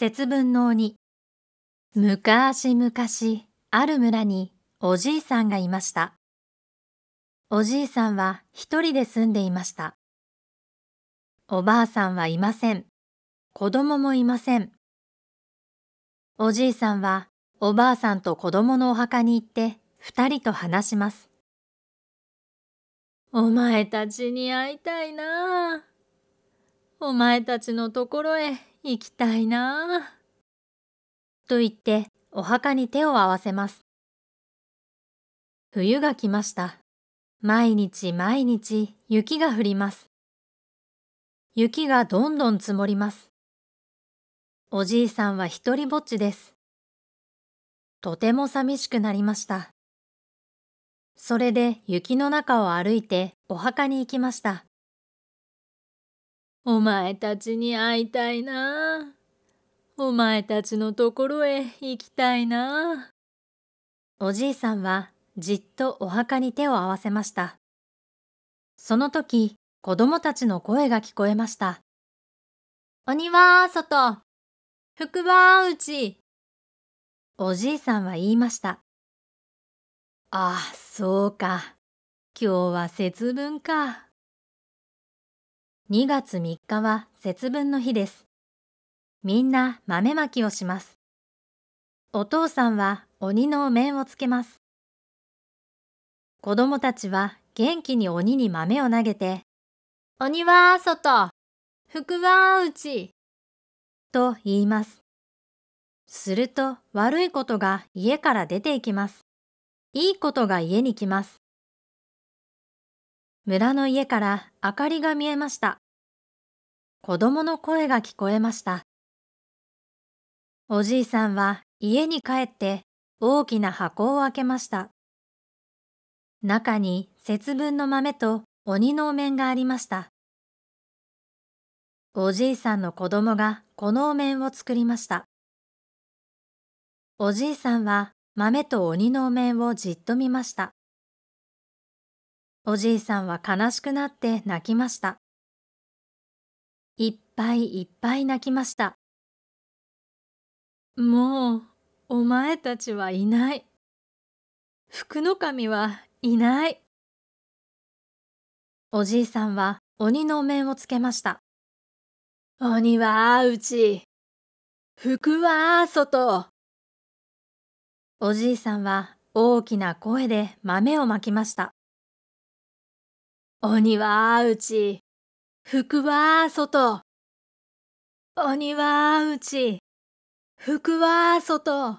節分の鬼昔々ある村におじいさんがいましたおじいさんは一人で住んでいましたおばあさんはいません子供もいませんおじいさんはおばあさんと子供のお墓に行って二人と話しますお前たちに会いたいなあお前たちのところへ行きたいなあ。と言ってお墓に手を合わせます。冬が来ました。毎日毎日雪が降ります。雪がどんどん積もります。おじいさんは一りぼっちです。とても寂しくなりました。それで雪の中を歩いてお墓に行きました。お前たちに会いたいな。お前たちのところへ行きたいな。おじいさんはじっとお墓に手を合わせました。その時、子供たちの声が聞こえました。鬼は外、福は内。おじいさんは言いました。ああ、そうか。今日は節分か。2月3日は節分の日です。みんな豆まきをします。お父さんは鬼のお面をつけます。子供たちは元気に鬼に豆を投げて、鬼は外、福は内、と言います。すると悪いことが家から出ていきます。いいことが家に来ます。村の家から明かりが見えました。子供の声が聞こえました。おじいさんは家に帰って大きな箱を開けました。中に節分の豆と鬼のお面がありました。おじいさんの子供がこのお面を作りました。おじいさんは豆と鬼のお面をじっと見ました。おじいさんは悲しくなって泣きました。いっぱいいっぱい泣きました。もう、お前たちはいない。福の神はいない。おじいさんは鬼の面をつけました。鬼はうち、福は外。おじいさんは大きな声で豆をまきました。鬼はうち、服は外。鬼はうち、服は外。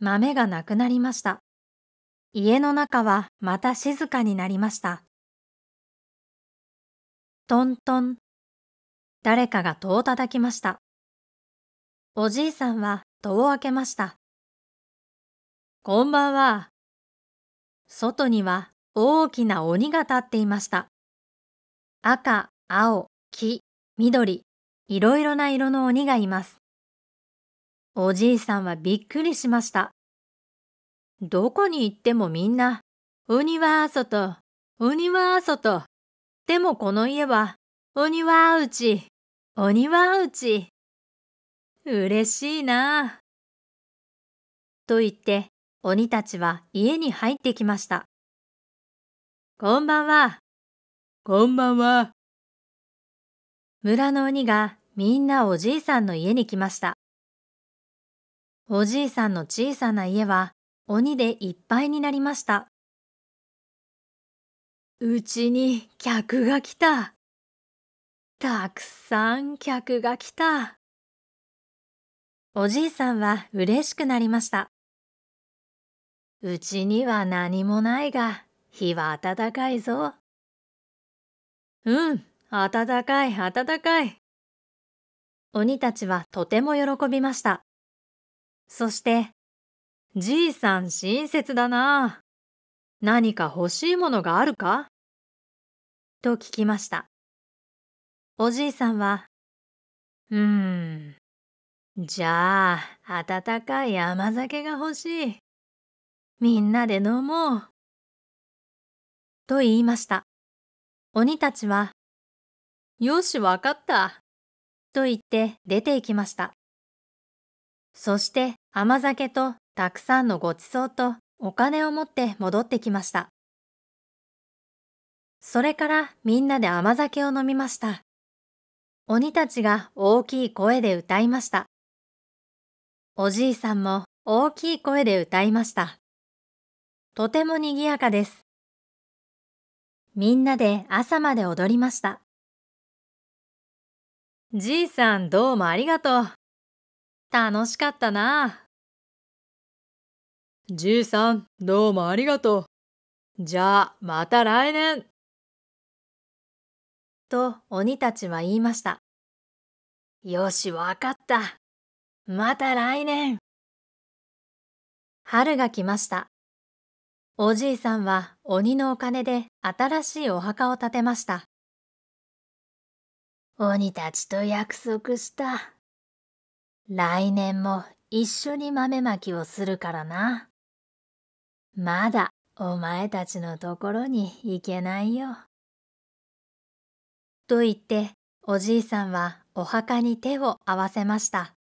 豆がなくなりました。家の中はまた静かになりました。トントン。誰かが戸を叩きました。おじいさんは戸を開けました。こんばんは。外には大きな鬼が立っていました。赤、青、黄、緑、いろいろな色の鬼がいます。おじいさんはびっくりしました。どこに行ってもみんな、鬼は外、鬼は外。でもこの家は、鬼はうち、鬼はうち。嬉しいなあ。と言って、鬼たちは家に入ってきました。こんばんは。こんばんは。村の鬼がみんなおじいさんの家に来ました。おじいさんの小さな家は鬼でいっぱいになりました。うちに客が来た。たくさん客が来た。おじいさんは嬉しくなりました。うちには何もないが、日は暖かいぞ。うん、暖かい暖かい。鬼たちはとても喜びました。そして、じいさん親切だな。何か欲しいものがあるかと聞きました。おじいさんは、うーん、じゃあ、暖かい甘酒が欲しい。みんなで飲もう。と言いました。鬼たちは、よし、わかった。と言って出て行きました。そして甘酒とたくさんのごちそうとお金を持って戻ってきました。それからみんなで甘酒を飲みました。鬼たちが大きい声で歌いました。おじいさんも大きい声で歌いました。とても賑やかです。みんなで朝まで踊りました。じいさんどうもありがとう。楽しかったな。じいさんどうもありがとう。じゃあまた来年。と鬼たちは言いました。よし、わかった。また来年。春が来ました。おじいさんは鬼のお金で新しいお墓を建てました鬼たちと約束した来年も一緒に豆まきをするからなまだお前たちのところに行けないよと言っておじいさんはお墓に手を合わせました